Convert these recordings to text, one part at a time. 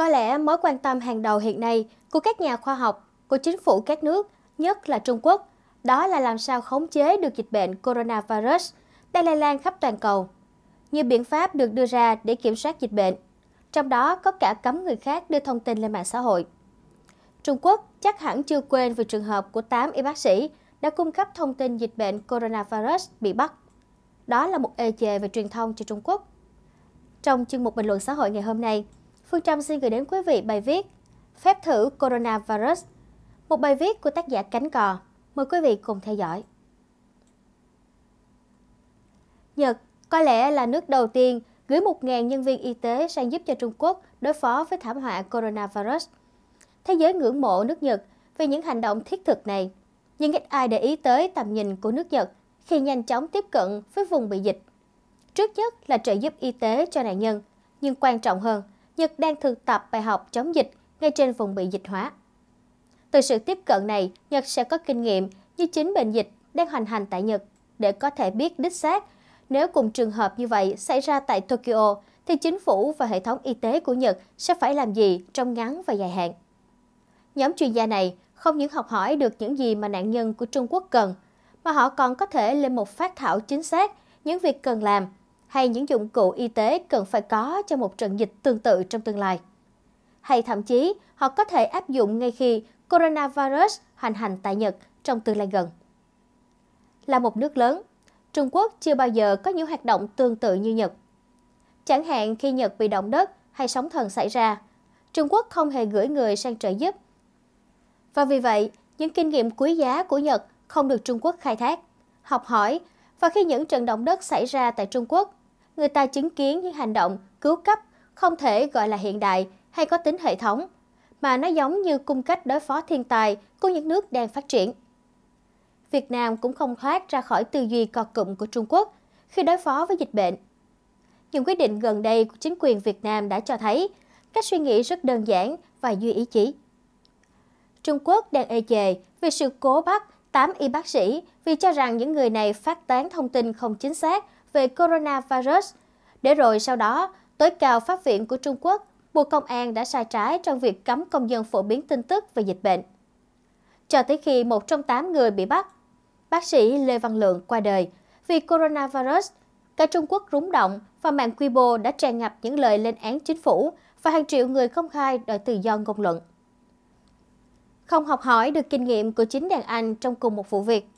Có lẽ mối quan tâm hàng đầu hiện nay của các nhà khoa học, của chính phủ các nước, nhất là Trung Quốc, đó là làm sao khống chế được dịch bệnh coronavirus đang lây lan khắp toàn cầu. Nhiều biện pháp được đưa ra để kiểm soát dịch bệnh, trong đó có cả cấm người khác đưa thông tin lên mạng xã hội. Trung Quốc chắc hẳn chưa quên về trường hợp của 8 y bác sĩ đã cung cấp thông tin dịch bệnh coronavirus bị bắt. Đó là một ê chề về truyền thông cho Trung Quốc. Trong chương mục bình luận xã hội ngày hôm nay, Phương Trâm xin gửi đến quý vị bài viết Phép thử coronavirus, một bài viết của tác giả Cánh Cò. Mời quý vị cùng theo dõi. Nhật có lẽ là nước đầu tiên gửi 1.000 nhân viên y tế sang giúp cho Trung Quốc đối phó với thảm họa coronavirus. Thế giới ngưỡng mộ nước Nhật vì những hành động thiết thực này, nhưng ít ai để ý tới tầm nhìn của nước Nhật khi nhanh chóng tiếp cận với vùng bị dịch. Trước nhất là trợ giúp y tế cho nạn nhân, nhưng quan trọng hơn Nhật đang thực tập bài học chống dịch ngay trên vùng bị dịch hóa. Từ sự tiếp cận này, Nhật sẽ có kinh nghiệm như chính bệnh dịch đang hoành hành tại Nhật để có thể biết đích xác nếu cùng trường hợp như vậy xảy ra tại Tokyo thì chính phủ và hệ thống y tế của Nhật sẽ phải làm gì trong ngắn và dài hạn. Nhóm chuyên gia này không những học hỏi được những gì mà nạn nhân của Trung Quốc cần, mà họ còn có thể lên một phát thảo chính xác những việc cần làm hay những dụng cụ y tế cần phải có cho một trận dịch tương tự trong tương lai. Hay thậm chí, họ có thể áp dụng ngay khi coronavirus hoành hành tại Nhật trong tương lai gần. Là một nước lớn, Trung Quốc chưa bao giờ có những hoạt động tương tự như Nhật. Chẳng hạn khi Nhật bị động đất hay sóng thần xảy ra, Trung Quốc không hề gửi người sang trợ giúp. Và vì vậy, những kinh nghiệm quý giá của Nhật không được Trung Quốc khai thác, học hỏi và khi những trận động đất xảy ra tại Trung Quốc, người ta chứng kiến những hành động cứu cấp không thể gọi là hiện đại hay có tính hệ thống, mà nó giống như cung cách đối phó thiên tài của những nước đang phát triển. Việt Nam cũng không thoát ra khỏi tư duy cọt cụm của Trung Quốc khi đối phó với dịch bệnh. Những quyết định gần đây của chính quyền Việt Nam đã cho thấy cách suy nghĩ rất đơn giản và duy ý chí. Trung Quốc đang ê e chề vì sự cố bắt 8 y bác sĩ vì cho rằng những người này phát tán thông tin không chính xác về coronavirus. Để rồi sau đó, tối cao pháp viện của Trung Quốc bộ công an đã sai trái trong việc cấm công dân phổ biến tin tức về dịch bệnh. Cho tới khi một trong tám người bị bắt, bác sĩ Lê Văn Lượng qua đời vì coronavirus, cả Trung Quốc rúng động và mạng Weibo đã tràn ngập những lời lên án chính phủ và hàng triệu người công khai đòi tự do ngôn luận. Không học hỏi được kinh nghiệm của chính đàn anh trong cùng một vụ việc.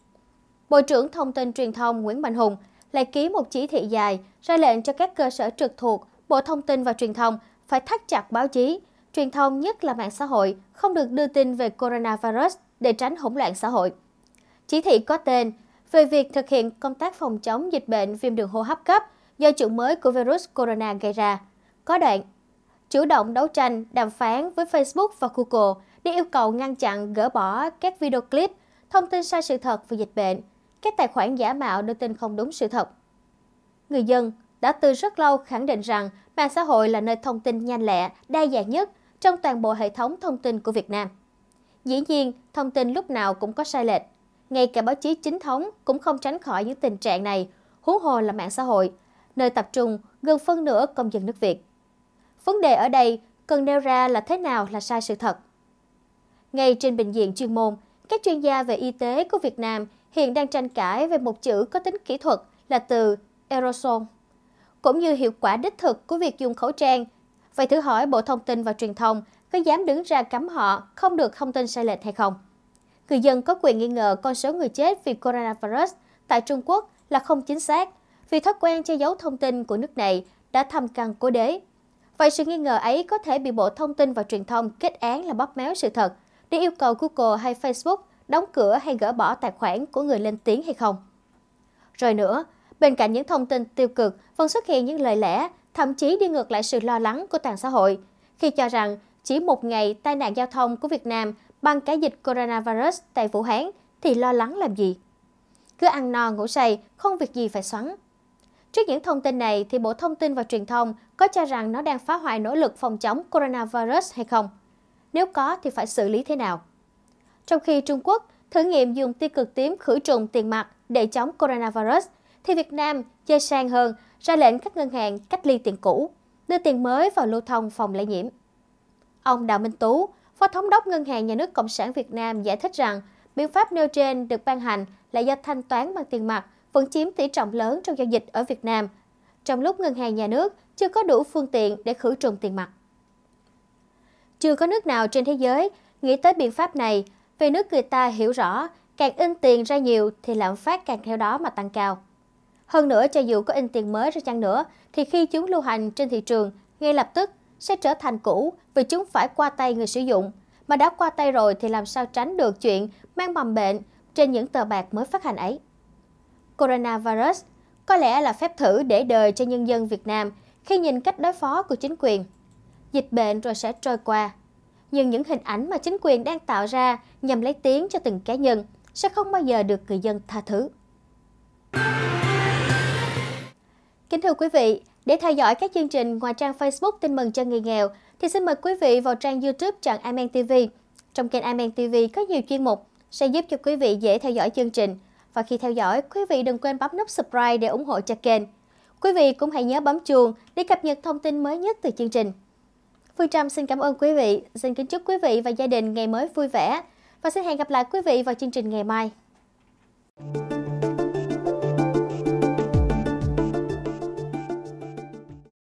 Bộ trưởng Thông tin Truyền thông Nguyễn Mạnh Hùng lại ký một chỉ thị dài, ra lệnh cho các cơ sở trực thuộc, Bộ Thông tin và Truyền thông phải thắt chặt báo chí, truyền thông nhất là mạng xã hội, không được đưa tin về coronavirus để tránh hỗn loạn xã hội. Chỉ thị có tên về việc thực hiện công tác phòng chống dịch bệnh viêm đường hô hấp cấp do chủng mới của virus corona gây ra. Có đoạn, chủ động đấu tranh, đàm phán với Facebook và Google để yêu cầu ngăn chặn gỡ bỏ các video clip, thông tin sai sự thật về dịch bệnh – các tài khoản giả mạo đưa tin không đúng sự thật. Người dân đã từ rất lâu khẳng định rằng mạng xã hội là nơi thông tin nhanh lẹ, đa dạng nhất trong toàn bộ hệ thống thông tin của Việt Nam. Dĩ nhiên, thông tin lúc nào cũng có sai lệch. Ngay cả báo chí chính thống cũng không tránh khỏi những tình trạng này, huống hồ là mạng xã hội, nơi tập trung gần phân nửa công dân nước Việt. Vấn đề ở đây cần nêu ra là thế nào là sai sự thật. Ngay trên bệnh viện chuyên môn, các chuyên gia về y tế của Việt Nam hiện đang tranh cãi về một chữ có tính kỹ thuật là từ aerosol, cũng như hiệu quả đích thực của việc dùng khẩu trang. Vậy thử hỏi Bộ Thông tin và Truyền thông có dám đứng ra cấm họ không được thông tin sai lệch hay không? Người dân có quyền nghi ngờ con số người chết vì coronavirus tại Trung Quốc là không chính xác vì thói quen che giấu thông tin của nước này đã thâm căn cố đế. Vậy sự nghi ngờ ấy có thể bị Bộ Thông tin và Truyền thông kết án là bóp méo sự thật để yêu cầu Google hay Facebook đóng cửa hay gỡ bỏ tài khoản của người lên tiếng hay không. Rồi nữa, bên cạnh những thông tin tiêu cực vẫn xuất hiện những lời lẽ, thậm chí đi ngược lại sự lo lắng của toàn xã hội, khi cho rằng chỉ một ngày tai nạn giao thông của Việt Nam bằng cái dịch coronavirus tại Vũ Hán thì lo lắng làm gì. Cứ ăn no ngủ say, không việc gì phải xoắn. Trước những thông tin này thì Bộ Thông tin và Truyền thông có cho rằng nó đang phá hoại nỗ lực phòng chống coronavirus hay không? Nếu có thì phải xử lý thế nào? Trong khi Trung Quốc thử nghiệm dùng tia cực tím khử trùng tiền mặt để chống coronavirus, thì Việt Nam chơi sang hơn, ra lệnh các ngân hàng cách ly tiền cũ, đưa tiền mới vào lưu thông phòng lây nhiễm. Ông Đào Minh Tú, Phó Thống đốc Ngân hàng Nhà nước Cộng sản Việt Nam giải thích rằng biện pháp nêu trên được ban hành là do thanh toán bằng tiền mặt vẫn chiếm tỷ trọng lớn trong giao dịch ở Việt Nam, trong lúc ngân hàng nhà nước chưa có đủ phương tiện để khử trùng tiền mặt. Chưa có nước nào trên thế giới nghĩ tới biện pháp này, vì nước người ta hiểu rõ, càng in tiền ra nhiều thì lạm phát càng theo đó mà tăng cao. Hơn nữa, cho dù có in tiền mới ra chăng nữa, thì khi chúng lưu hành trên thị trường, ngay lập tức sẽ trở thành cũ vì chúng phải qua tay người sử dụng. Mà đã qua tay rồi thì làm sao tránh được chuyện mang mầm bệnh trên những tờ bạc mới phát hành ấy. Coronavirus có lẽ là phép thử để đời cho nhân dân Việt Nam khi nhìn cách đối phó của chính quyền dịch bệnh rồi sẽ trôi qua. Nhưng những hình ảnh mà chính quyền đang tạo ra nhằm lấy tiếng cho từng cá nhân sẽ không bao giờ được người dân tha thứ. Kính thưa quý vị, để theo dõi các chương trình ngoài trang Facebook tin mừng cho người nghèo, thì xin mời quý vị vào trang YouTube Trần Amen TV. Trong kênh Amen TV có nhiều chuyên mục sẽ giúp cho quý vị dễ theo dõi chương trình. Và khi theo dõi, quý vị đừng quên bấm nút subscribe để ủng hộ cho kênh. Quý vị cũng hãy nhớ bấm chuông để cập nhật thông tin mới nhất từ chương trình. Phương Trâm xin cảm ơn quý vị. Xin kính chúc quý vị và gia đình ngày mới vui vẻ. Và xin hẹn gặp lại quý vị vào chương trình ngày mai.